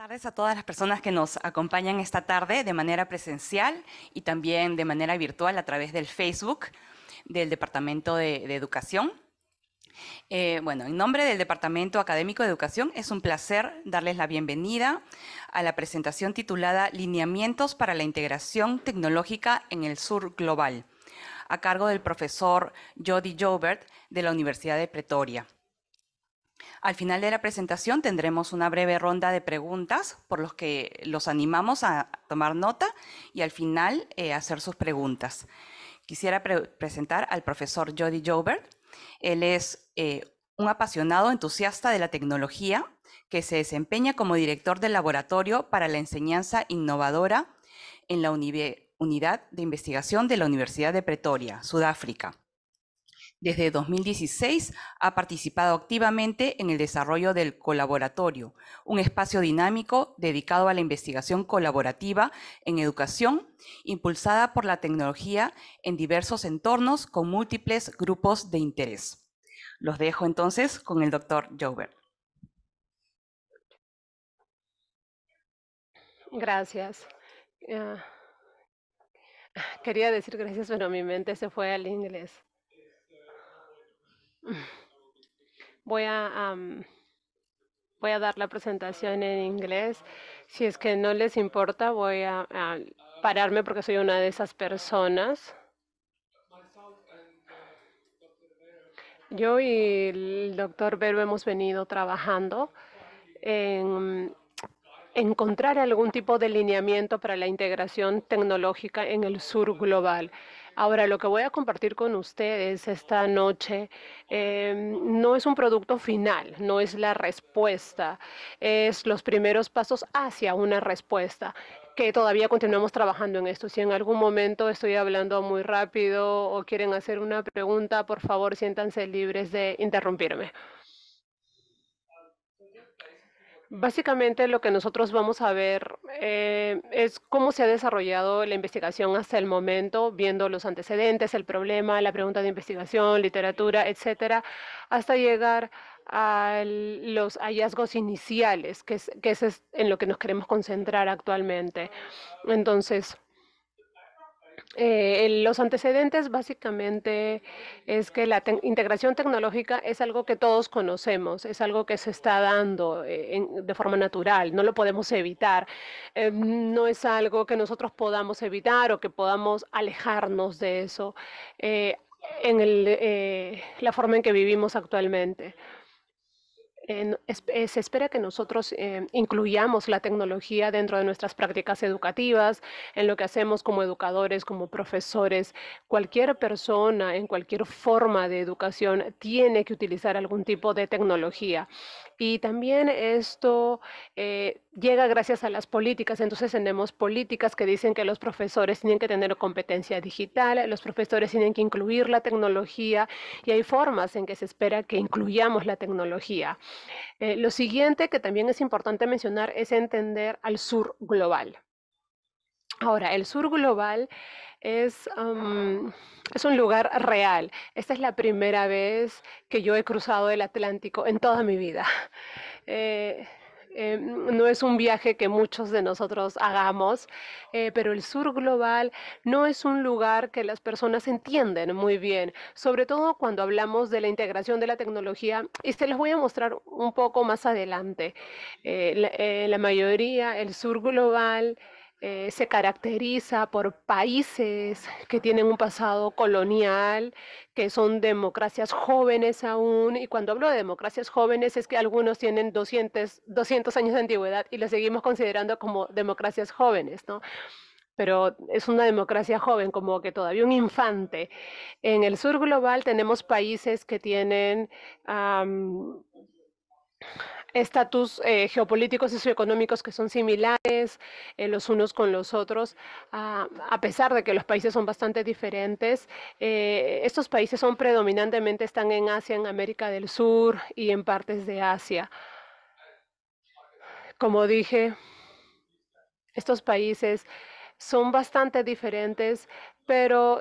tardes a todas las personas que nos acompañan esta tarde de manera presencial y también de manera virtual a través del Facebook del Departamento de, Educación. Eh, bueno, en nombre del Departamento Académico de Educación, es un placer darles la bienvenida a la presentación titulada Lineamientos para la Integración Tecnológica en el Sur Global, a cargo del profesor Jody Jobert de la Universidad de Pretoria. Al final de la presentación tendremos una breve ronda de preguntas por los que los animamos a tomar nota y al final eh, hacer sus preguntas. Quisiera presentar al profesor Jody Jobert. Él es eh, un apasionado entusiasta de la tecnología que se desempeña como director del Laboratorio para la Enseñanza Innovadora en la Unidad de Investigación de la Universidad de Pretoria, Sudáfrica. Desde 2016 ha participado activamente en el desarrollo del Colaboratorio, un espacio dinámico dedicado a la investigación colaborativa en educación, impulsada por la tecnología en diversos entornos con múltiples grupos de interés. Los dejo entonces con el doctor Joubert. Gracias. Ah, quería decir gracias, pero mi mente se fue al inglés. Voy a, voy a dar la presentación en inglés. Si es que no les importa, voy a, pararme porque soy una de esas personas. Yo y el doctor Vero hemos venido trabajando en encontrar algún tipo de lineamiento para la integración tecnológica en el sur global. Ahora, lo que voy a compartir con ustedes esta noche em, no es un producto final, no es la respuesta, es los primeros pasos hacia una respuesta que todavía continuamos trabajando en esto. Si en algún momento estoy hablando muy rápido o quieren hacer una pregunta, por favor siéntanse libres de interrumpirme. Básicamente lo que nosotros vamos a ver eh, es cómo se ha desarrollado la investigación hasta el momento, viendo los antecedentes, el problema, la pregunta de investigación, literatura, etcétera, hasta llegar a los hallazgos iniciales, que que es en lo que nos queremos concentrar actualmente. Entonces, eh, los antecedentes básicamente es que la integración tecnológica es algo que todos conocemos, es algo que se está dando eh, de forma natural, no lo podemos evitar, eh, no es algo que nosotros podamos evitar o que podamos alejarnos de eso en la forma en que vivimos actualmente. Eh, se espera que nosotros eh, incluyamos la tecnología dentro de nuestras prácticas educativas, en lo que hacemos como educadores, como profesores. Cualquier persona en cualquier forma de educación tiene que utilizar algún tipo de tecnología. Y también esto eh, llega gracias a las políticas. Entonces tenemos políticas que dicen que los profesores tienen que tener competencia digital, los profesores tienen que incluir la tecnología y hay formas en que se espera que incluyamos la tecnología. Eh, lo siguiente que también es importante mencionar es entender al sur global. Ahora, el sur global es, es, un lugar real. Esta es la primera vez que yo he cruzado el Atlántico en toda mi vida. Eh, eh, no es un viaje que muchos de nosotros hagamos, eh, pero el sur global no es un lugar que las personas entienden muy bien, sobre todo cuando hablamos de la integración de la tecnología, y se los voy a mostrar un poco más adelante. Eh, la mayoría, el sur global... Eh, se caracteriza por países que tienen un pasado colonial, que son democracias jóvenes aún, y cuando hablo de democracias jóvenes es que algunos tienen 200, 200 años de antigüedad y las seguimos considerando como democracias jóvenes, ¿no? pero es una democracia joven, como que todavía un infante. En el sur global tenemos países que tienen estatus eh, geopolíticos y socioeconómicos que son similares eh, los unos con los otros, ah, a pesar de que los países son bastante diferentes. Eh, estos países son predominantemente, están en Asia, en América del Sur y en partes de Asia. Como dije, estos países son bastante diferentes, pero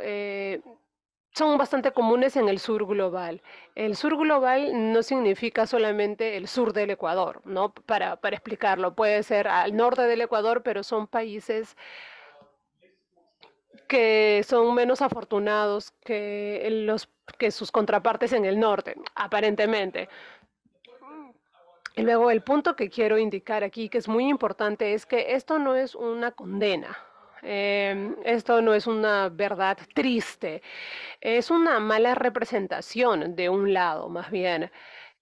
son bastante comunes en el sur global. El sur global no significa solamente el sur del Ecuador, ¿no? Para, para explicarlo, puede ser al norte del Ecuador, pero son países que son menos afortunados que, los, que sus contrapartes en el norte, aparentemente. Y luego el punto que quiero indicar aquí, que es muy importante, es que esto no es una condena Em, esto no es una verdad triste, es una mala representación de un lado, más bien,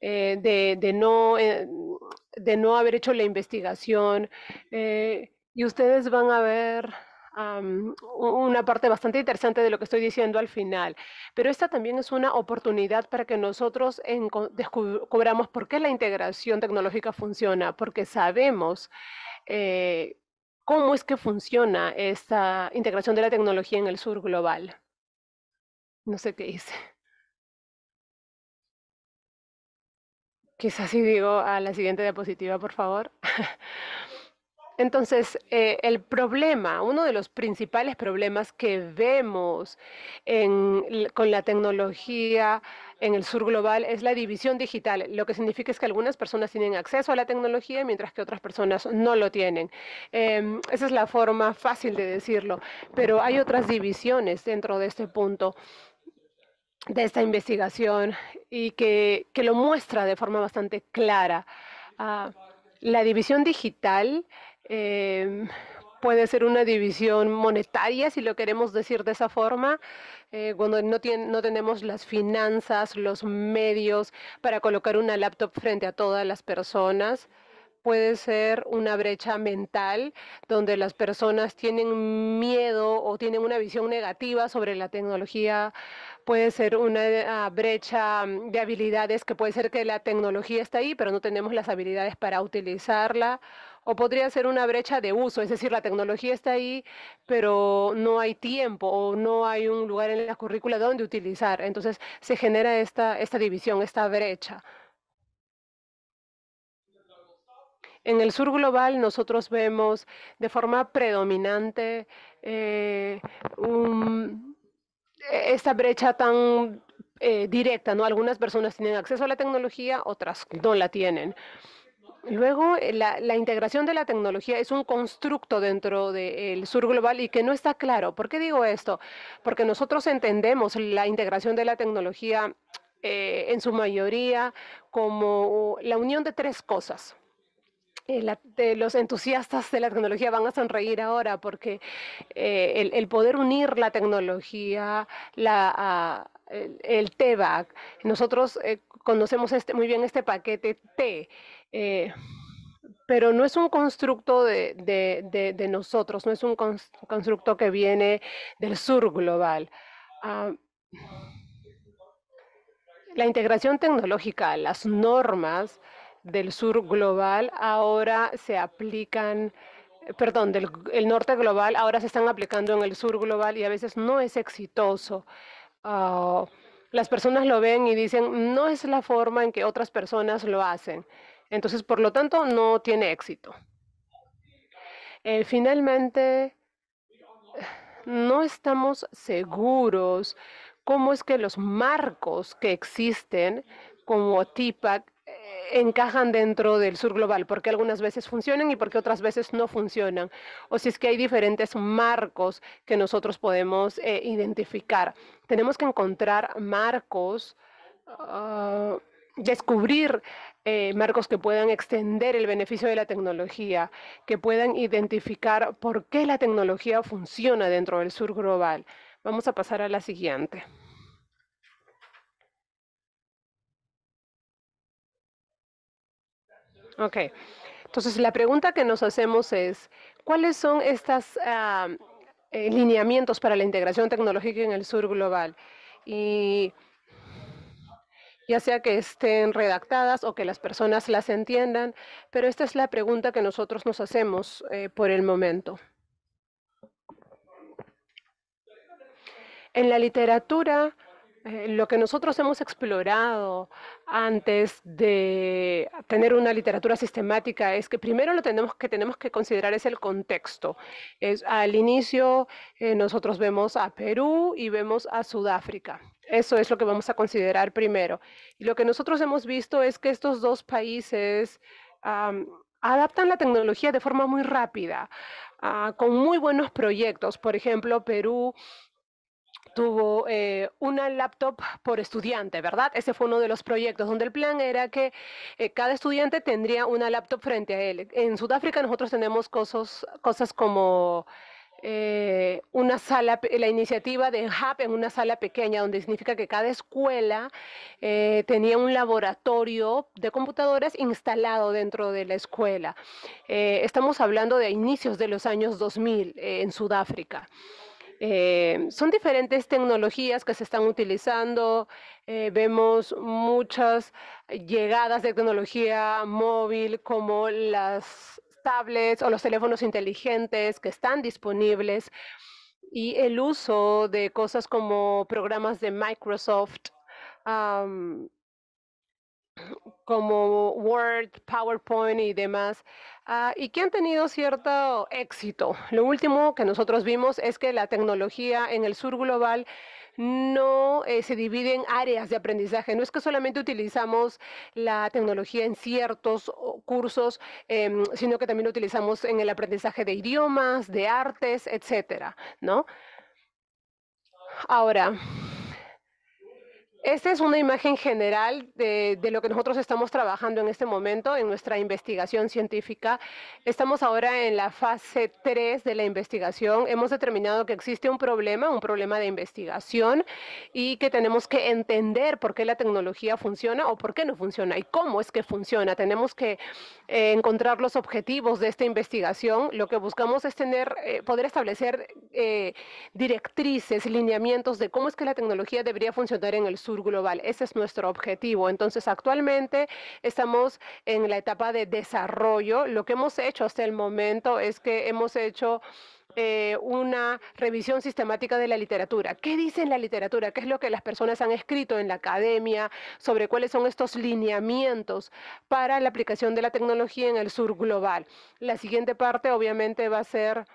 eh, de, no, eh, de no haber hecho la investigación. Eh, y ustedes van a ver una parte bastante interesante de lo que estoy diciendo al final, pero esta también es una oportunidad para que nosotros descubramos por qué la integración tecnológica funciona, porque sabemos... Eh, ¿Cómo es que funciona esta integración de la tecnología en el sur global? No sé qué dice. Quizás si digo a la siguiente diapositiva, por favor. Entonces, eh, el problema, uno de los principales problemas que vemos con la tecnología en el sur global es la división digital. Lo que significa es que algunas personas tienen acceso a la tecnología mientras que otras personas no lo tienen. Em, esa es la forma fácil de decirlo, pero hay otras divisiones dentro de este punto de esta investigación y que, lo muestra de forma bastante clara. Ah, la división digital Em, puede ser una división monetaria, si lo queremos decir de esa forma, eh, cuando no tenemos las finanzas, los medios para colocar una laptop frente a todas las personas. Puede ser una brecha mental donde las personas tienen miedo o tienen una visión negativa sobre la tecnología. Puede ser una ah, brecha mm, de habilidades que puede ser que la tecnología está ahí, pero no tenemos las habilidades para utilizarla o podría ser una brecha de uso, es decir, la tecnología está ahí, pero no hay tiempo o no hay un lugar en la currícula donde utilizar. Entonces se genera esta, esta división, esta brecha. En el sur global nosotros vemos de forma predominante eh, esta brecha tan eh, directa, ¿no? Algunas personas tienen acceso a la tecnología, otras no la tienen. Luego, eh, la, integración de la tecnología es un constructo dentro del sur global y que no está claro. ¿Por qué digo esto? Porque nosotros entendemos la integración de la tecnología eh, en su mayoría como la unión de tres cosas. Eh, de los entusiastas de la tecnología van a sonreír ahora porque el, poder unir la tecnología, la el, el Nosotros eh, conocemos este, muy bien este paquete T, eh, pero no es un constructo de, nosotros, no es un constructo que viene del sur global. Ah, la integración tecnológica, las normas del sur global ahora se aplican perdón, del norte global, ahora se están aplicando en el sur global y a veces no es exitoso. Ah, las personas lo ven y dicen, no es la forma en que otras personas lo hacen. Entonces, por lo tanto, no tiene éxito. Eh, finalmente, no estamos seguros cómo es que los marcos que existen como TIPAC encajan dentro del sur global, porque algunas veces funcionan y porque otras veces no funcionan, o si es que hay diferentes marcos que nosotros podemos eh, identificar. Tenemos que encontrar marcos, ah, descubrir eh, marcos que puedan extender el beneficio de la tecnología, que puedan identificar por qué la tecnología funciona dentro del sur global. Vamos a pasar a la siguiente. Ok. Entonces, la pregunta que nos hacemos es, ¿cuáles son estos ah, eh, lineamientos para la integración tecnológica en el sur global? Y ya sea que estén redactadas o que las personas las entiendan, pero esta es la pregunta que nosotros nos hacemos eh, por el momento. En la literatura eh, lo que nosotros hemos explorado antes de tener una literatura sistemática es que primero lo tenemos que tenemos que considerar es el contexto. al inicio eh, nosotros vemos a Perú y vemos a Sudáfrica. Eso es lo que vamos a considerar primero. Y lo que nosotros hemos visto es que estos dos países adaptan la tecnología de forma muy rápida, ah, con muy buenos proyectos. Por ejemplo, Perú tuvo eh, una laptop por estudiante, ¿verdad? Ese fue uno de los proyectos donde el plan era que eh, cada estudiante tendría una laptop frente a él. En Sudáfrica nosotros tenemos cosas, cosas como... Eh, una sala, la iniciativa de Hub en una sala pequeña, donde significa que cada escuela tenía un laboratorio de computadoras instalado dentro de la escuela. estamos hablando de inicios de los años 2000 en Sudáfrica. Eh, son diferentes tecnologías que se están utilizando, eh, vemos muchas llegadas de tecnología móvil como las tablets o los teléfonos inteligentes que están disponibles y el uso de cosas como programas de Microsoft como Word, PowerPoint y demás, ah, y que han tenido cierto éxito. Lo último que nosotros vimos es que la tecnología en el sur global no eh, se divide en áreas de aprendizaje. No es que solamente utilizamos la tecnología en ciertos cursos, em, sino que también lo utilizamos en el aprendizaje de idiomas, de artes, etcétera, ¿no? Ahora, esta es una imagen general de, lo que nosotros estamos trabajando en este momento en nuestra investigación científica. Estamos ahora en la fase 3 de la investigación. Hemos determinado que existe un problema, un problema de investigación y que tenemos que entender por qué la tecnología funciona o por qué no funciona y cómo es que funciona. Tenemos que eh, encontrar los objetivos de esta investigación. Lo que buscamos es tener, eh, poder establecer eh, directrices, lineamientos de cómo es que la tecnología debería funcionar en el sur global. Ese es nuestro objetivo. Entonces, actualmente estamos en la etapa de desarrollo. Lo que hemos hecho hasta el momento es que hemos hecho... Eh, una revisión sistemática de la literatura. ¿Qué dice en la literatura? ¿Qué es lo que las personas han escrito en la academia sobre cuáles son estos lineamientos para la aplicación de la tecnología en el sur global? La siguiente parte obviamente va a ser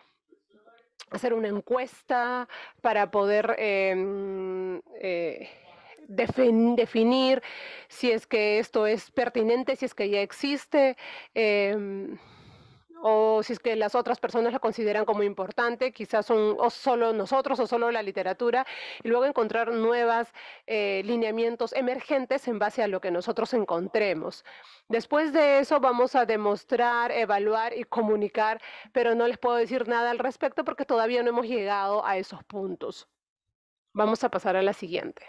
hacer una encuesta para poder... Em, eh, definir si es que esto es pertinente, si es que ya existe. Em, o si es que las otras personas lo consideran como importante, quizás son solo nosotros o solo la literatura, y luego encontrar nuevos eh, lineamientos emergentes en base a lo que nosotros encontremos. Después de eso vamos a demostrar, evaluar y comunicar, pero no les puedo decir nada al respecto porque todavía no hemos llegado a esos puntos. Vamos a pasar a la siguiente.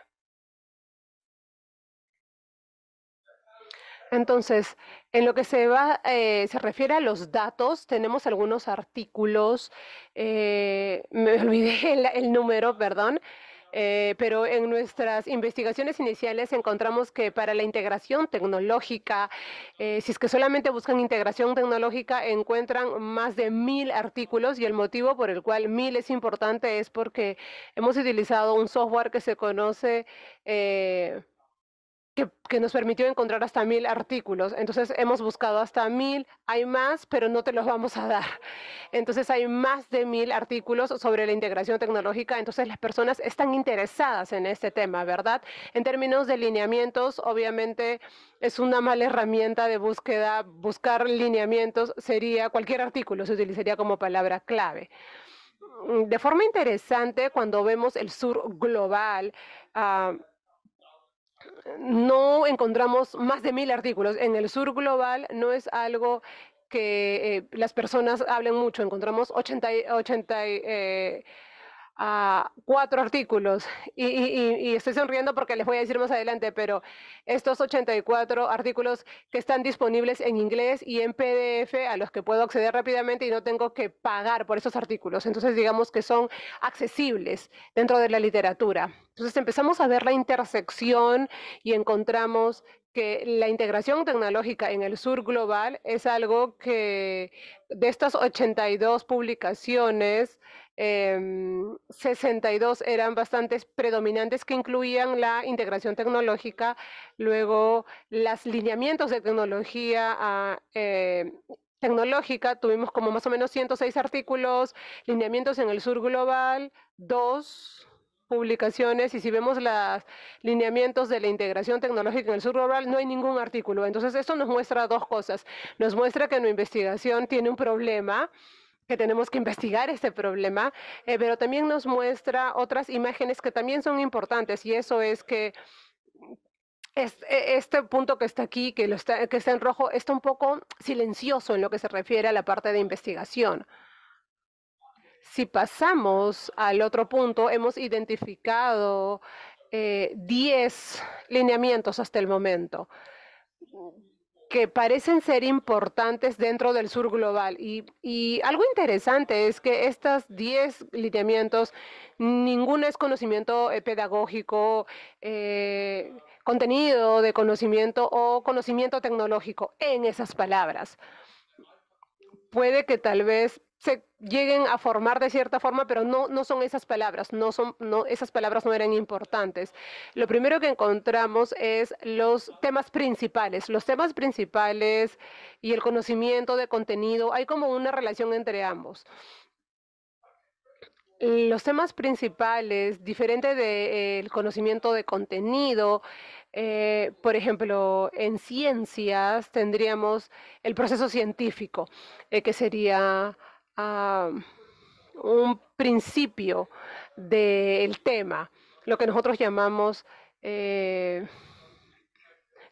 Entonces, en lo que se, va, eh, se refiere a los datos, tenemos algunos artículos, eh, me olvidé el, número, perdón, eh, pero en nuestras investigaciones iniciales encontramos que para la integración tecnológica, si es que solamente buscan integración tecnológica, encuentran más de mil artículos y el motivo por el cual mil es importante es porque hemos utilizado un software que se conoce que, nos permitió encontrar hasta mil artículos. Entonces hemos buscado hasta mil, hay más, pero no te los vamos a dar. Entonces hay más de mil artículos sobre la integración tecnológica. Entonces las personas están interesadas en este tema, ¿verdad? En términos de lineamientos, obviamente es una mala herramienta de búsqueda. Buscar lineamientos sería cualquier artículo, se utilizaría como palabra clave mm, de forma interesante cuando vemos el sur global, ah, no encontramos más de mil artículos. En el sur global no es algo que eh, las personas hablen mucho. Encontramos 80, 80 eh, a cuatro artículos y, estoy sonriendo porque les voy a decir más adelante, pero estos 84 artículos que están disponibles en inglés y en PDF a los que puedo acceder rápidamente y no tengo que pagar por esos artículos. Entonces digamos que son accesibles dentro de la literatura. Entonces empezamos a ver la intersección y encontramos que la integración tecnológica en el sur global es algo que de estas 82 publicaciones, 62 em, eran bastantes predominantes que incluían la integración tecnológica, luego los lineamientos de tecnología ah, eh, tecnológica, tuvimos como más o menos 106 artículos, lineamientos en el sur global, dos publicaciones y si vemos los lineamientos de la integración tecnológica en el sur rural no hay ningún artículo. Entonces, esto nos muestra dos cosas. Nos muestra que la investigación tiene un problema que tenemos que investigar este problema, eh, pero también nos muestra otras imágenes que también son importantes y eso es que e, este, punto que está aquí, que, está, que está en rojo, está un poco silencioso en lo que se refiere a la parte de investigación. Si pasamos al otro punto, hemos identificado 10 eh, lineamientos hasta el momento que parecen ser importantes dentro del sur global. Y, algo interesante es que estos 10 lineamientos, ninguno es conocimiento eh, pedagógico, eh, contenido de conocimiento o conocimiento tecnológico en esas palabras. Puede que tal vez se lleguen a formar de cierta forma, pero no, no son esas palabras, no son, no, esas palabras no eran importantes. Lo primero que encontramos es los temas principales, los temas principales y el conocimiento de contenido, hay como una relación entre ambos. Los temas principales, diferente del eh, conocimiento de contenido, eh, por ejemplo, en ciencias tendríamos el proceso científico, eh, que sería Um, un principio del tema, lo que nosotros llamamos eh,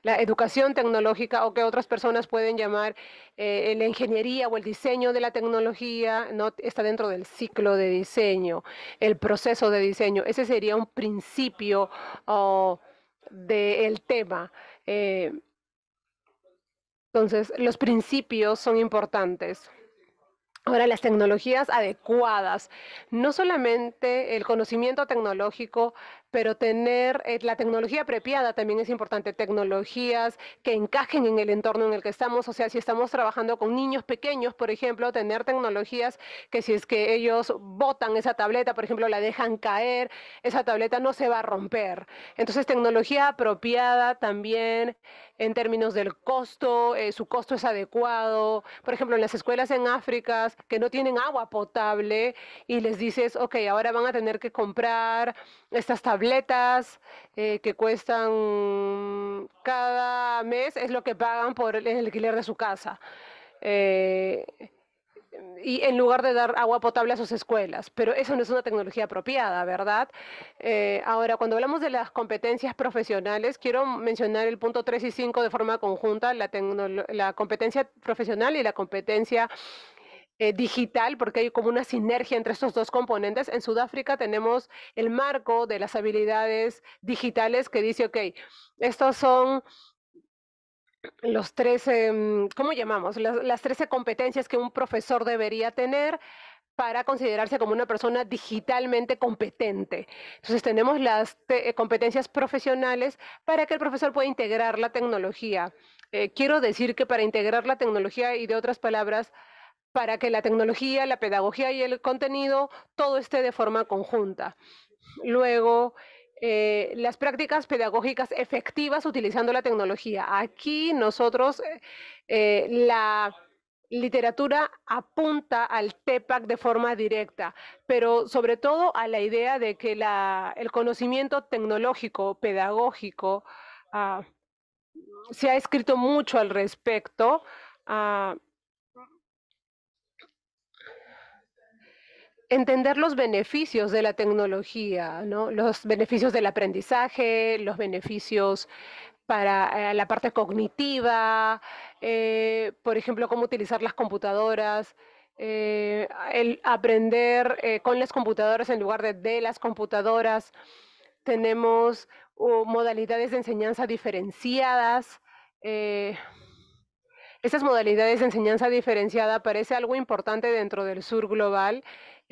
la educación tecnológica o que otras personas pueden llamar eh, la ingeniería o el diseño de la tecnología, no está dentro del ciclo de diseño, el proceso de diseño. Ese sería un principio oh, del tema. Eh, entonces, los principios son importantes. Ahora, las tecnologías adecuadas, no solamente el conocimiento tecnológico pero tener eh, la tecnología apropiada también es importante, tecnologías que encajen en el entorno en el que estamos, o sea, si estamos trabajando con niños pequeños, por ejemplo, tener tecnologías que si es que ellos botan esa tableta, por ejemplo, la dejan caer, esa tableta no se va a romper. Entonces, tecnología apropiada también en términos del costo, eh, su costo es adecuado. Por ejemplo, en las escuelas en África que no tienen agua potable y les dices, ok, ahora van a tener que comprar estas tabletas tabletas eh, que cuestan cada mes, es lo que pagan por el alquiler de su casa. Eh, y en lugar de dar agua potable a sus escuelas. Pero eso no es una tecnología apropiada, ¿verdad? Eh, ahora, cuando hablamos de las competencias profesionales, quiero mencionar el punto 3 y 5 de forma conjunta, la, la competencia profesional y la competencia eh, digital, porque hay como una sinergia entre estos dos componentes. En Sudáfrica tenemos el marco de las habilidades digitales que dice, ok, estos son los 13, mm, ¿cómo llamamos? Las, las 13 competencias que un profesor debería tener para considerarse como una persona digitalmente competente. Entonces tenemos las eh, competencias profesionales para que el profesor pueda integrar la tecnología. Eh, quiero decir que para integrar la tecnología y de otras palabras, para que la tecnología, la pedagogía y el contenido, todo esté de forma conjunta. Luego, eh, las prácticas pedagógicas efectivas utilizando la tecnología. Aquí nosotros, eh, eh, la literatura apunta al TEPAC de forma directa, pero sobre todo a la idea de que el conocimiento tecnológico, pedagógico, ah, se ha escrito mucho al respecto. Ah, entender los beneficios de la tecnología, los beneficios del aprendizaje, los beneficios para eh, la parte cognitiva, eh, por ejemplo, cómo utilizar las computadoras, eh, el aprender con las computadoras en lugar de de las computadoras. Tenemos uh, modalidades de enseñanza diferenciadas. Esas modalidades de enseñanza diferenciada parece algo importante dentro del sur global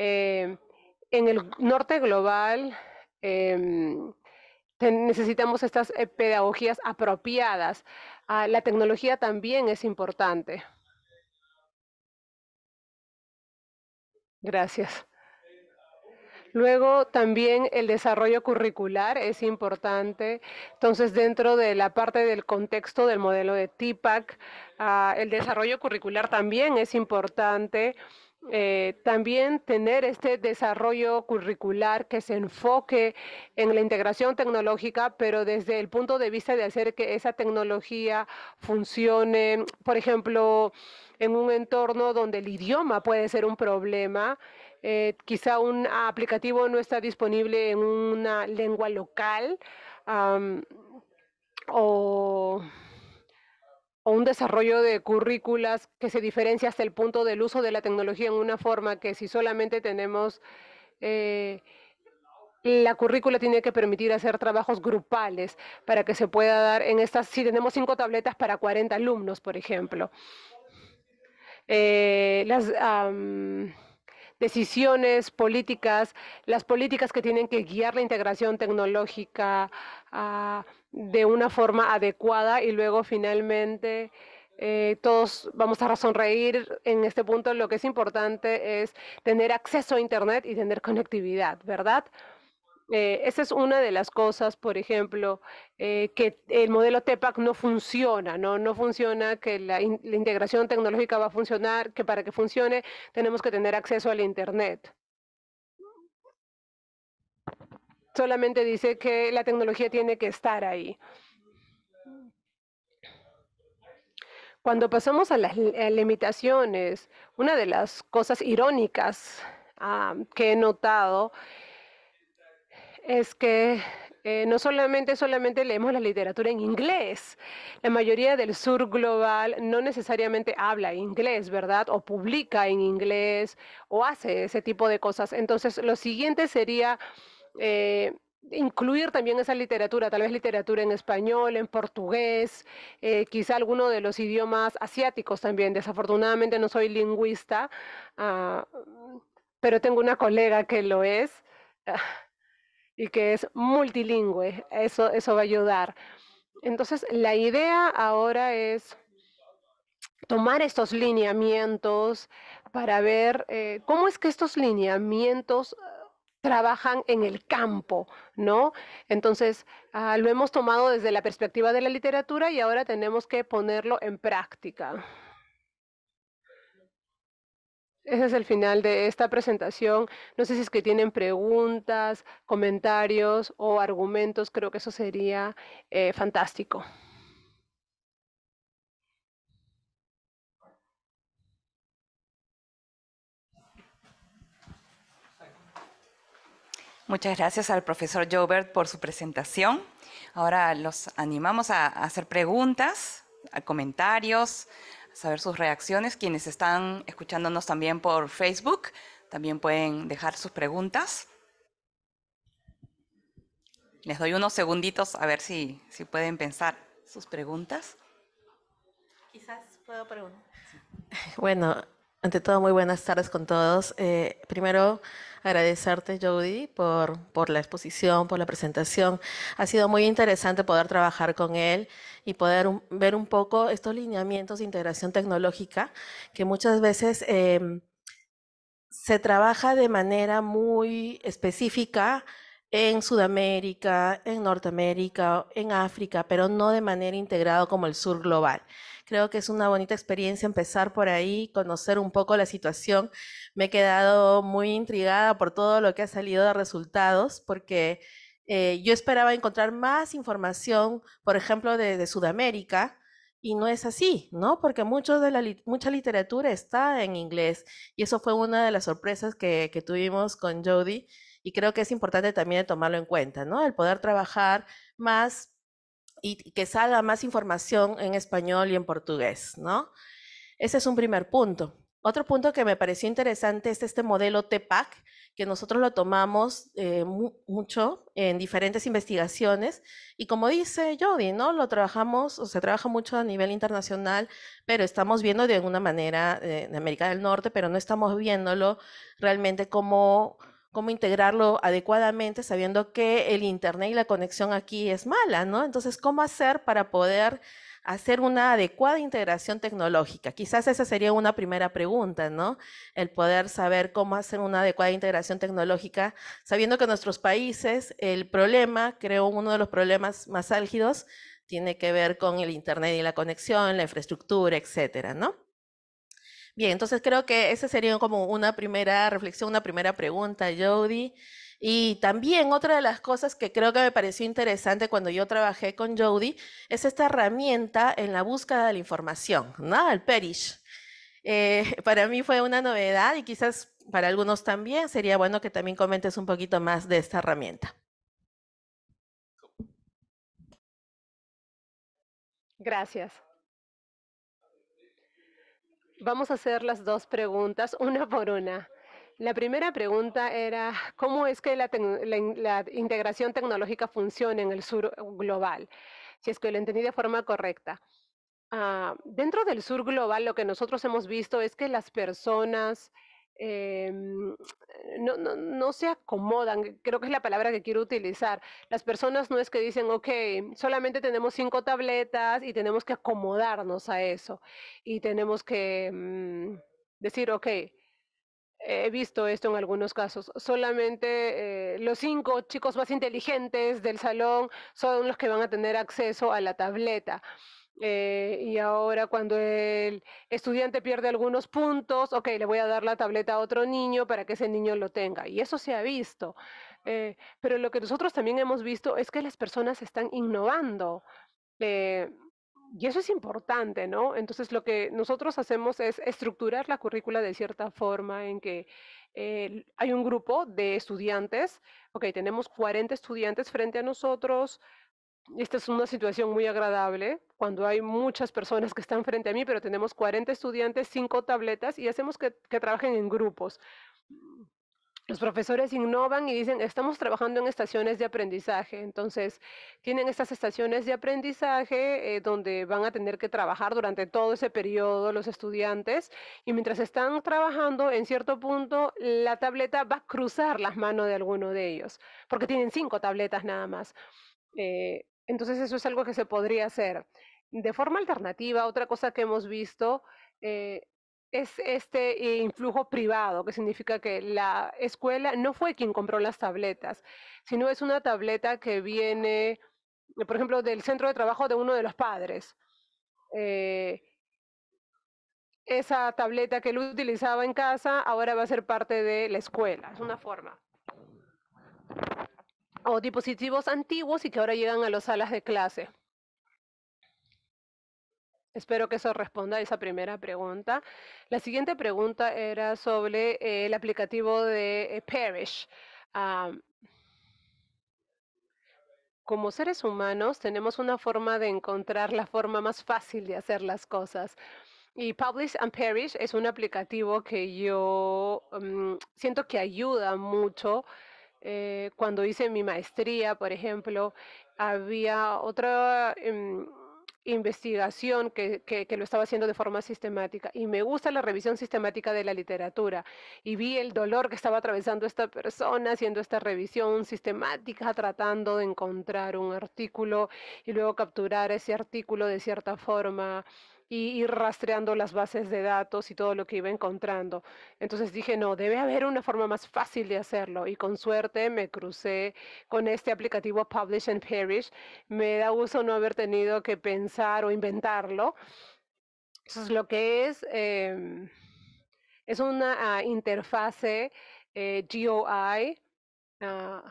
eh, en el norte global em, necesitamos estas eh, pedagogías apropiadas. Ah, la tecnología también es importante. Gracias. Luego también el desarrollo curricular es importante. Entonces, dentro de la parte del contexto del modelo de TIPAC, ah, el desarrollo curricular también es importante. Eh, también tener este desarrollo curricular que se enfoque en la integración tecnológica, pero desde el punto de vista de hacer que esa tecnología funcione, por ejemplo, en un entorno donde el idioma puede ser un problema. Eh, quizá un aplicativo no está disponible en una lengua local o o un desarrollo de currículas que se diferencia hasta el punto del uso de la tecnología en una forma que si solamente tenemos... Eh, la currícula tiene que permitir hacer trabajos grupales para que se pueda dar en estas, si tenemos cinco tabletas para 40 alumnos, por ejemplo. Eh, las, decisiones políticas, las políticas que tienen que guiar la integración tecnológica ah, de una forma adecuada y luego finalmente... Eh, todos vamos a sonreír en este punto. Lo que es importante es tener acceso a Internet y tener conectividad, ¿verdad? Eh, esa es una de las cosas, por ejemplo, eh, que el modelo TEPAC no funciona, ¿no? No funciona, que la, integración tecnológica va a funcionar, que para que funcione tenemos que tener acceso al Internet. Solamente dice que la tecnología tiene que estar ahí. Cuando pasamos a las limitaciones, una de las cosas irónicas ah, que he notado es que eh, no solamente, solamente leemos la literatura en inglés. La mayoría del sur global no necesariamente habla inglés, ¿verdad? O publica en inglés o hace ese tipo de cosas. Entonces, lo siguiente sería... Eh, incluir también esa literatura, tal vez literatura en español, en portugués, eh, quizá alguno de los idiomas asiáticos también. Desafortunadamente no soy lingüista, ah, pero tengo una colega que lo es. Ah, y que es multilingüe. Eso, eso va a ayudar. Entonces, la idea ahora es tomar estos lineamientos para ver eh, cómo es que estos lineamientos eh, trabajan en el campo, ¿no? Entonces, ah, lo hemos tomado desde la perspectiva de la literatura y ahora tenemos que ponerlo en práctica. Ese es el final de esta presentación. No sé si es que tienen preguntas, comentarios o argumentos. Creo que eso sería eh, fantástico. Muchas gracias al profesor Jobert por su presentación. Ahora los animamos a hacer preguntas, a comentarios, saber sus reacciones. Quienes están escuchándonos también por Facebook, también pueden dejar sus preguntas. Les doy unos segunditos a ver si, si pueden pensar sus preguntas. Quizás puedo preguntar. Bueno, ante todo, muy buenas tardes con todos. Eh, primero, agradecerte, Jody, por, por la exposición, por la presentación. Ha sido muy interesante poder trabajar con él y poder ver un poco estos lineamientos de integración tecnológica que muchas veces... Em, se trabaja de manera muy específica en Sudamérica, en Norteamérica, en África, pero no de manera integrada como el sur global. Creo que es una bonita experiencia empezar por ahí, conocer un poco la situación. Me he quedado muy intrigada por todo lo que ha salido de resultados, porque eh, yo esperaba encontrar más información, por ejemplo, de, Sudamérica, y no es así, ¿no? Porque mucho de la, mucha literatura está en inglés y eso fue una de las sorpresas que, que tuvimos con Jody y creo que es importante también tomarlo en cuenta, ¿no? El poder trabajar más y que salga más información en español y en portugués, ¿no? Ese es un primer punto. Otro punto que me pareció interesante es este modelo TEPAC, que nosotros lo tomamos eh, mucho en diferentes investigaciones y como dice Jody, ¿no? Lo trabajamos, o se trabaja mucho a nivel internacional, pero estamos viendo de alguna manera en eh, América del Norte, pero no estamos viéndolo realmente como cómo integrarlo adecuadamente, sabiendo que el Internet y la conexión aquí es mala, ¿no? Entonces, ¿cómo hacer para poder hacer una adecuada integración tecnológica? Quizás esa sería una primera pregunta, ¿no? El poder saber cómo hacer una adecuada integración tecnológica, sabiendo que en nuestros países el problema, creo uno de los problemas más álgidos, tiene que ver con el Internet y la conexión, la infraestructura, etcétera, ¿no? Bien, entonces creo que esa sería como una primera reflexión, una primera pregunta, Jody. Y también otra de las cosas que creo que me pareció interesante cuando yo trabajé con Jody es esta herramienta en la búsqueda de la información, ¿no? El Perish. Eh, para mí fue una novedad y quizás para algunos también sería bueno que también comentes un poquito más de esta herramienta. Gracias. Vamos a hacer las dos preguntas, una por una. La primera pregunta era, ¿cómo es que la, integración tecnológica funciona en el sur global? Si es que lo entendí de forma correcta. Ah, dentro del sur global, lo que nosotros hemos visto es que las personas Em, eh, no, no, se acomodan, creo que es la palabra que quiero utilizar. Las personas no es que dicen, ok, solamente tenemos cinco tabletas y tenemos que acomodarnos a eso y tenemos que mm, decir, ok, he visto esto en algunos casos. Solamente eh, los cinco chicos más inteligentes del salón son los que van a tener acceso a la tableta. Eh, y ahora cuando el estudiante pierde algunos puntos, ok, le voy a dar la tableta a otro niño para que ese niño lo tenga. Y eso se ha visto. Eh, pero lo que nosotros también hemos visto es que las personas están innovando. Eh, y eso es importante, ¿no? Entonces lo que nosotros hacemos es estructurar la currícula de cierta forma en que hay un grupo de estudiantes, ok, tenemos 40 estudiantes frente a nosotros, esta es una situación muy agradable cuando hay muchas personas que están frente a mí, pero tenemos 40 estudiantes, 5 tabletas y hacemos que, trabajen en grupos. Los profesores innovan y dicen, estamos trabajando en estaciones de aprendizaje. Entonces, tienen estas estaciones de aprendizaje eh, donde van a tener que trabajar durante todo ese periodo los estudiantes. Y mientras están trabajando, en cierto punto, la tableta va a cruzar las manos de alguno de ellos, porque tienen cinco tabletas nada más. Eh, entonces eso es algo que se podría hacer. De forma alternativa, otra cosa que hemos visto eh, es este influjo privado, que significa que la escuela no fue quien compró las tabletas, sino es una tableta que viene, por ejemplo, del centro de trabajo de uno de los padres. Eh, esa tableta que él utilizaba en casa ahora va a ser parte de la escuela. Es una forma o dispositivos antiguos y que ahora llegan a las salas de clase. Espero que eso responda a esa primera pregunta. La siguiente pregunta era sobre eh, el aplicativo de eh, Parish. Ah, como seres humanos tenemos una forma de encontrar la forma más fácil de hacer las cosas. Y Publish and Perish es un aplicativo que yo mm, siento que ayuda mucho eh, cuando hice mi maestría, por ejemplo, había otra em, investigación que, que, lo estaba haciendo de forma sistemática y me gusta la revisión sistemática de la literatura y vi el dolor que estaba atravesando esta persona haciendo esta revisión sistemática tratando de encontrar un artículo y luego capturar ese artículo de cierta forma y ir rastreando las bases de datos y todo lo que iba encontrando. Entonces dije, no, debe haber una forma más fácil de hacerlo y con suerte me crucé con este aplicativo Publish and Perish. Me da gusto no haber tenido que pensar o inventarlo. es lo que es, em, es una ah, interfase eh, GOI. Ah,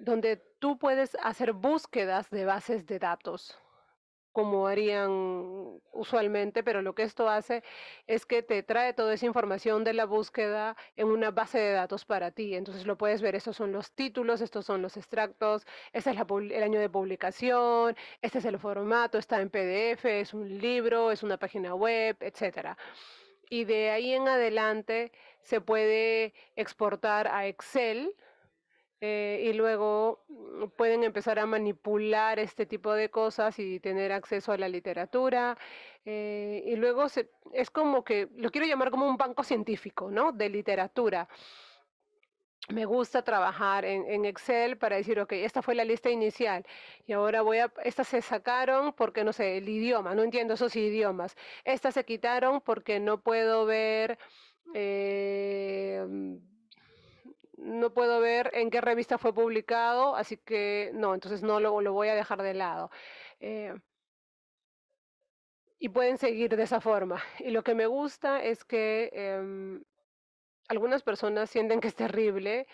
donde tú puedes hacer búsquedas de bases de datos como harían usualmente, pero lo que esto hace es que te trae toda esa información de la búsqueda en una base de datos para ti. Entonces lo puedes ver, estos son los títulos, estos son los extractos, este es el año de publicación, este es el formato, está en PDF, es un libro, es una página web, etcétera y de ahí en adelante se puede exportar a Excel eh, y luego mm, pueden empezar a manipular este tipo de cosas y tener acceso a la literatura. Eh, y luego es como que, lo quiero llamar como un banco científico, ¿no? De literatura me gusta trabajar en, Excel para decir, ok, esta fue la lista inicial y ahora voy a, estas se sacaron porque no sé, el idioma, no entiendo esos idiomas, estas se quitaron porque no puedo ver... Eh, no puedo ver en qué revista fue publicado, así que no, entonces no lo, lo voy a dejar de lado. Eh y pueden seguir de esa forma. Y lo que me gusta es que em, algunas personas sienten que es terrible,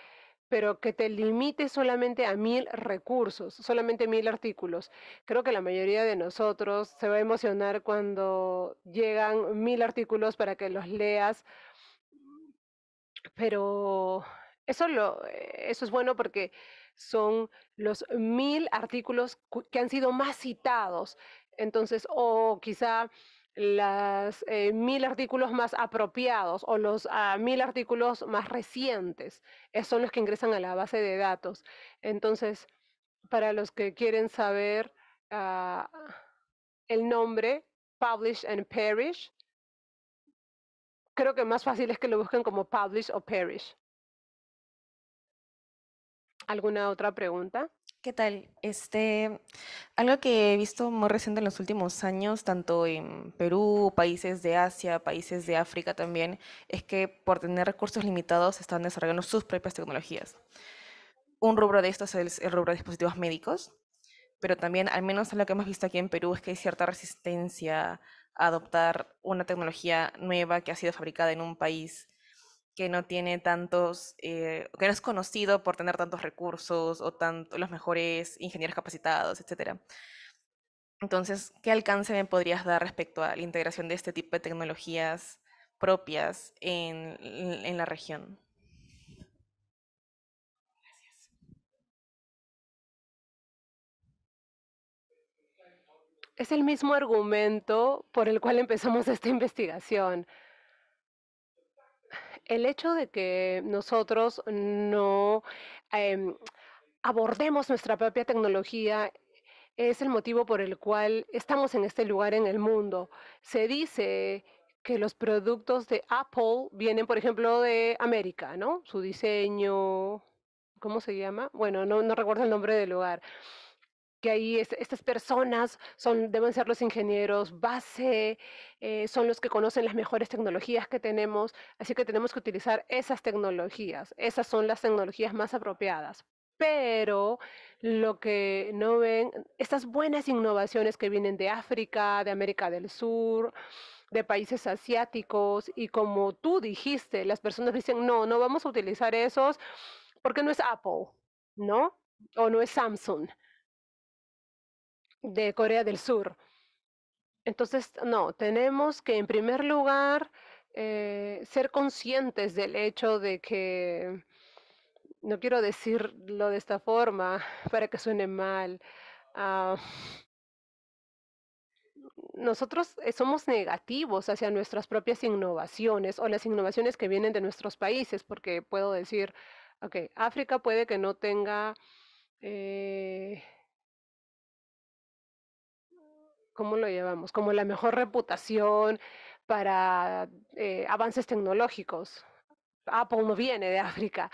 pero que te limites solamente a mil recursos, solamente mil artículos. Creo que la mayoría de nosotros se va a emocionar cuando llegan mil artículos para que los leas, pero eso, eh, eso es bueno porque son los mil artículos que han sido más citados. Entonces, o quizá los eh, mil artículos más apropiados o los ah, mil artículos más recientes. Eh, son los que ingresan a la base de datos. Entonces, para los que quieren saber ah, el nombre, Publish and Perish, creo que más fácil es que lo busquen como Publish o Perish. ¿Alguna otra pregunta? ¿Qué tal? Este, algo que he visto muy reciente en los últimos años, tanto en Perú, países de Asia, países de África también, es que por tener recursos limitados están desarrollando sus propias tecnologías. Un rubro de estos es el rubro de dispositivos médicos, pero también, al menos lo que hemos visto aquí en Perú, es que hay cierta resistencia a adoptar una tecnología nueva que ha sido fabricada en un país que no tiene tantos, eh, que es conocido por tener tantos recursos o tanto, los mejores ingenieros capacitados, etc. Entonces, ¿qué alcance me podrías dar respecto a la integración de este tipo de tecnologías propias en, la región? Gracias. Es el mismo argumento por el cual empezamos esta investigación el hecho de que nosotros no em, abordemos nuestra propia tecnología es el motivo por el cual estamos en este lugar en el mundo. Se dice que los productos de Apple vienen, por ejemplo, de América, ¿no? Su diseño, ¿cómo se llama? Bueno, no, no recuerdo el nombre del lugar que ahí estas personas deben ser los ingenieros base, eh, son los que conocen las mejores tecnologías que tenemos, así que tenemos que utilizar esas tecnologías, esas son las tecnologías más apropiadas. Pero lo que no ven, estas buenas innovaciones que vienen de África, de América del Sur, de países asiáticos, y como tú dijiste, las personas dicen, no, no vamos a utilizar esos porque no es Apple, ¿no? O no es Samsung de Corea del Sur. Entonces, no, tenemos que en primer lugar eh, ser conscientes del hecho de que, no quiero decirlo de esta forma para que suene mal, ah, nosotros eh, somos negativos hacia nuestras propias innovaciones o las innovaciones que vienen de nuestros países, porque puedo decir, ok, África puede que no tenga... Eh, ¿cómo lo llevamos? Como la mejor reputación para eh, avances tecnológicos. Apple no viene de África,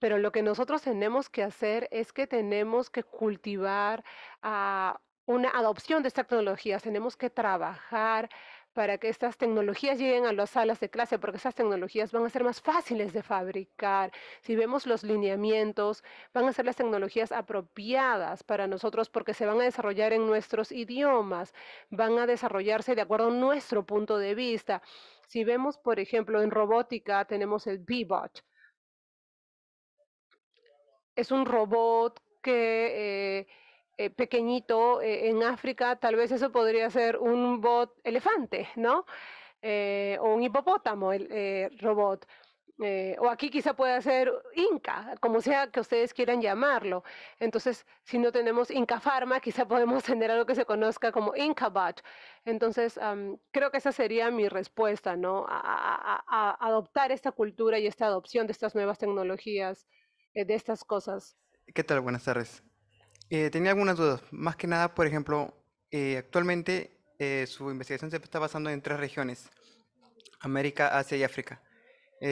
pero lo que nosotros tenemos que hacer es que tenemos que cultivar ah, una adopción de estas tecnologías, tenemos que trabajar para que estas tecnologías lleguen a las salas de clase, porque esas tecnologías van a ser más fáciles de fabricar. Si vemos los lineamientos, van a ser las tecnologías apropiadas para nosotros porque se van a desarrollar en nuestros idiomas, van a desarrollarse de acuerdo a nuestro punto de vista. Si vemos, por ejemplo, en robótica tenemos el Bebot. Es un robot que... Eh, eh, pequeñito eh, en África, tal vez eso podría ser un bot elefante, ¿no? Eh, o un hipopótamo el, robot. o aquí quizá pueda ser Inca, como sea que ustedes quieran llamarlo. Entonces, si no tenemos Inca Pharma, quizá podemos tener algo que se conozca como Inca Bot. Entonces, creo que esa sería mi respuesta, ¿no? a, adoptar esta cultura y esta adopción de estas nuevas tecnologías, de estas cosas. ¿Qué tal? Buenas tardes. Eh, tenía algunas dudas. Más que nada, por ejemplo, eh, actualmente eh, su investigación se está basando en tres regiones, América, Asia y África.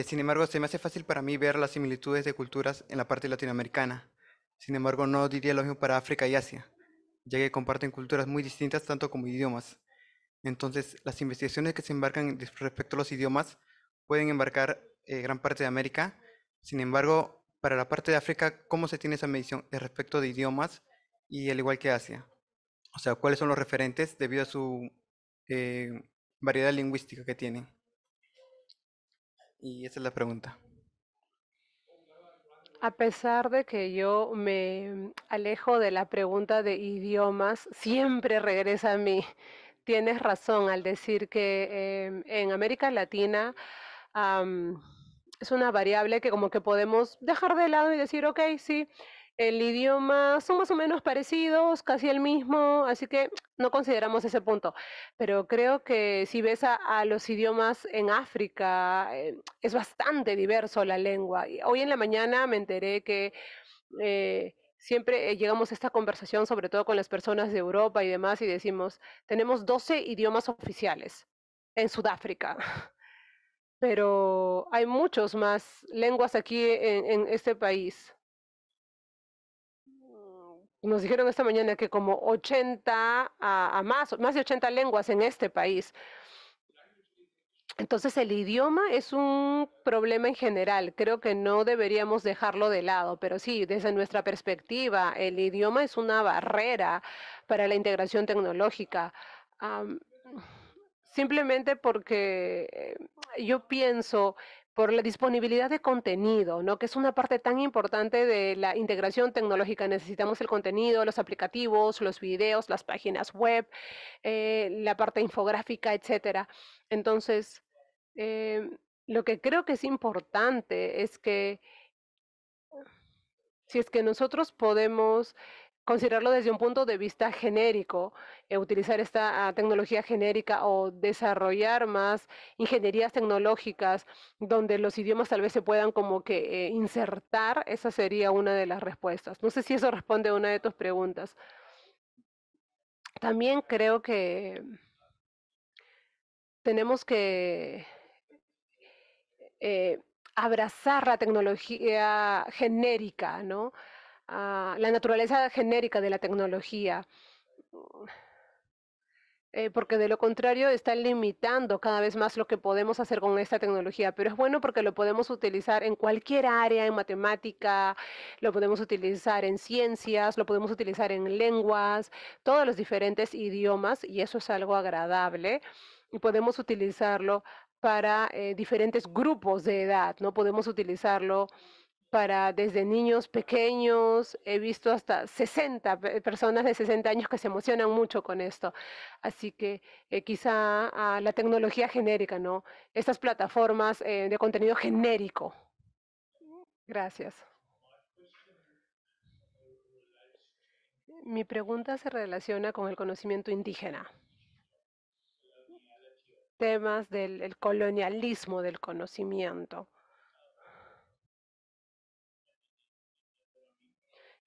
sin embargo, se me hace fácil para mí ver las similitudes de culturas en la parte latinoamericana. Sin embargo, no diría lo mismo para África y Asia, ya que comparten culturas muy distintas tanto como idiomas. Entonces, las investigaciones que se embarcan respecto a los idiomas pueden embarcar gran parte de América. Sin embargo, para la parte de África, ¿cómo se tiene esa medición respecto de idiomas y al igual que Asia. O sea, ¿cuáles son los referentes debido a su eh, variedad lingüística que tienen? Y esa es la pregunta. A pesar de que yo me alejo de la pregunta de idiomas, siempre regresa a mí. Tienes razón al decir que em, en América Latina... es una variable que como que podemos dejar de lado y decir, ok, sí, el idioma son más o menos parecidos, casi el mismo, así que no consideramos ese punto. Pero creo que si ves a, los idiomas en África, eh, es bastante diverso la lengua. hoy en la mañana me enteré que... Eh, siempre eh, llegamos a esta conversación, sobre todo con las personas de Europa y demás, y decimos, tenemos 12 idiomas oficiales en Sudáfrica, pero hay muchos más lenguas aquí en, en este país. Nos dijeron esta mañana que como 80 a, más, más de 80 lenguas en este país. Entonces el idioma es un problema en general, creo que no deberíamos dejarlo de lado, pero sí, desde nuestra perspectiva, el idioma es una barrera para la integración tecnológica. simplemente porque eh, yo pienso por la disponibilidad de contenido, ¿no? que es una parte tan importante de la integración tecnológica. Necesitamos el contenido, los aplicativos, los videos, las páginas web, eh, la parte infográfica, etcétera. Entonces, em, lo que creo que es importante es que si es que nosotros podemos considerarlo desde un punto de vista genérico, eh, utilizar esta ah, tecnología genérica o desarrollar más ingenierías tecnológicas donde los idiomas tal vez se puedan como que eh, insertar, esa sería una de las respuestas. No sé si eso responde a una de tus preguntas. También creo que tenemos que eh, abrazar la tecnología genérica, ¿no? Ah, la naturaleza genérica de la tecnología, uh, eh, porque de lo contrario está limitando cada vez más lo que podemos hacer con esta tecnología, pero es bueno porque lo podemos utilizar en cualquier área, en matemática, lo podemos utilizar en ciencias, lo podemos utilizar en lenguas, todos los diferentes idiomas, y eso es algo agradable. Y podemos utilizarlo para eh, diferentes grupos de edad, ¿no? Podemos utilizarlo para desde niños pequeños, he visto hasta 60 personas de 60 años que se emocionan mucho con esto. Así que eh, quizá a la tecnología genérica, ¿no? Estas plataformas eh, de contenido genérico. Gracias. Mi pregunta se relaciona con el conocimiento indígena. Temas del colonialismo del conocimiento.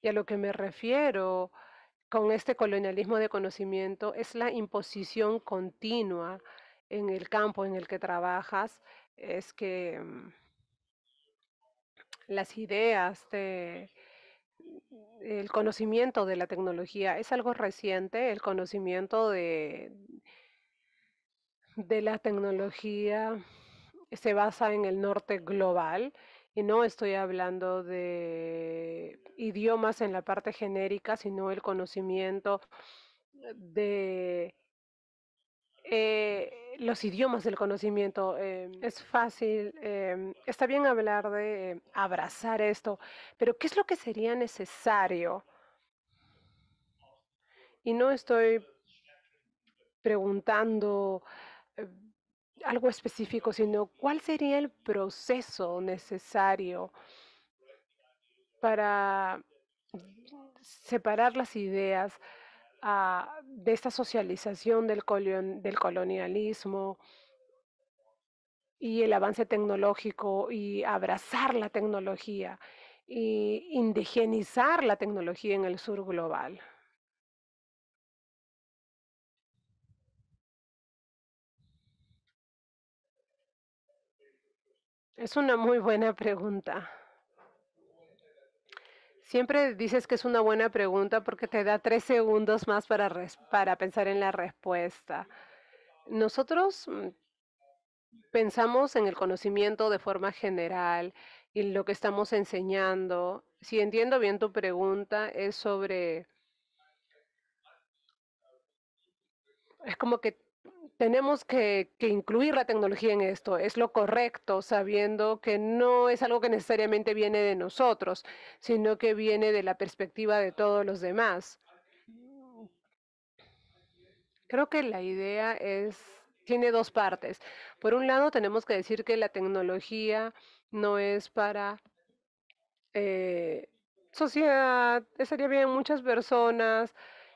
Y a lo que me refiero con este colonialismo de conocimiento es la imposición continua en el campo en el que trabajas, es que mm, las ideas mm, el conocimiento de la tecnología es algo reciente, el conocimiento de la tecnología se basa en el norte global y no estoy hablando de idiomas en la parte genérica, sino el conocimiento de eh, los idiomas del conocimiento. Em, es fácil, em, está bien hablar de em, abrazar esto, pero ¿qué es lo que sería necesario? Y no estoy preguntando eh, algo específico, sino cuál sería el proceso necesario para separar las ideas ah, de esta socialización del, del colonialismo y el avance tecnológico y abrazar la tecnología e indigenizar la tecnología en el sur global. Es una muy buena pregunta. Siempre dices que es una buena pregunta porque te da tres segundos más para, para pensar en la respuesta. Nosotros mm, pensamos en el conocimiento de forma general y lo que estamos enseñando. Si entiendo bien tu pregunta, es sobre... Es como que tenemos que, incluir la tecnología en esto, es lo correcto, sabiendo que no es algo que necesariamente viene de nosotros, sino que viene de la perspectiva de todos los demás. Mm. Creo que la idea es, tiene dos partes. Por un lado, tenemos que decir que la tecnología no es para eh, sociedad, estaría bien muchas personas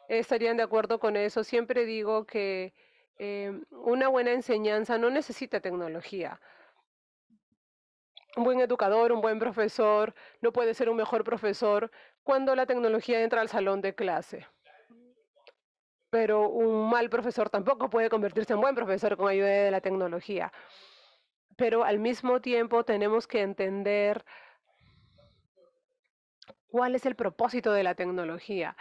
estarían de acuerdo con eso. Siempre digo que Em, una buena enseñanza no necesita tecnología. Un buen educador, un buen profesor, no puede ser un mejor profesor cuando la tecnología entra al salón de clase. Pero un mal profesor tampoco puede convertirse en buen profesor con ayuda de la tecnología. Pero al mismo tiempo tenemos que entender cuál es el propósito de la tecnología.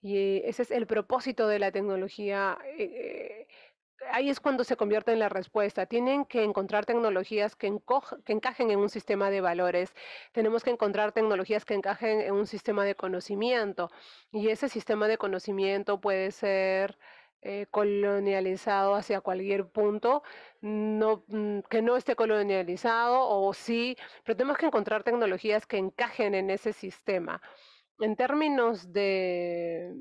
Y ese es el propósito de la tecnología eh, ahí es cuando se convierte en la respuesta. Tienen que encontrar tecnologías que, encajen en un sistema de valores. Tenemos que encontrar tecnologías que encajen en un sistema de conocimiento. Y ese sistema de conocimiento puede ser eh, colonializado hacia cualquier punto, mm, que no esté colonializado o sí, pero tenemos que encontrar tecnologías que encajen en ese sistema. En términos de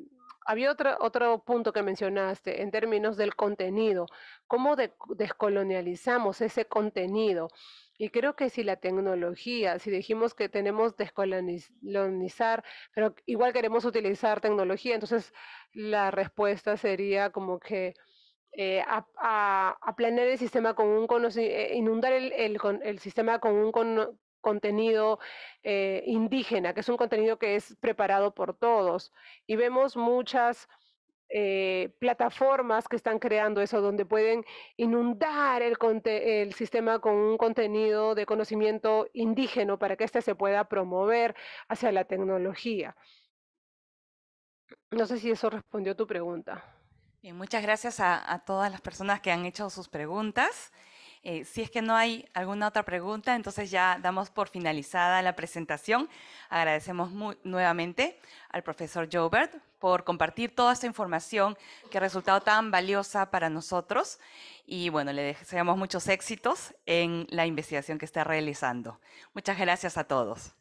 había otro, otro punto que mencionaste en términos del contenido, cómo descolonializamos ese contenido. Y creo que si la tecnología, si dijimos que tenemos descolonizar, pero igual queremos utilizar tecnología, entonces la respuesta sería como que eh, a, planear el sistema con un conocimiento, eh, inundar el, el, sistema con un con contenido eh, indígena, que es un contenido que es preparado por todos. Y vemos muchas eh, plataformas que están creando eso, donde pueden inundar el, sistema con un contenido de conocimiento indígena para que éste se pueda promover hacia la tecnología. No sé si eso respondió tu pregunta. muchas gracias a todas las personas que han hecho sus preguntas. Eh, si es que no hay alguna otra pregunta, entonces ya damos por finalizada la presentación. Agradecemos nuevamente al profesor Jobert por compartir toda esta información que ha resultado tan valiosa para nosotros. Y bueno, le deseamos muchos éxitos en la investigación que está realizando. Muchas gracias a todos.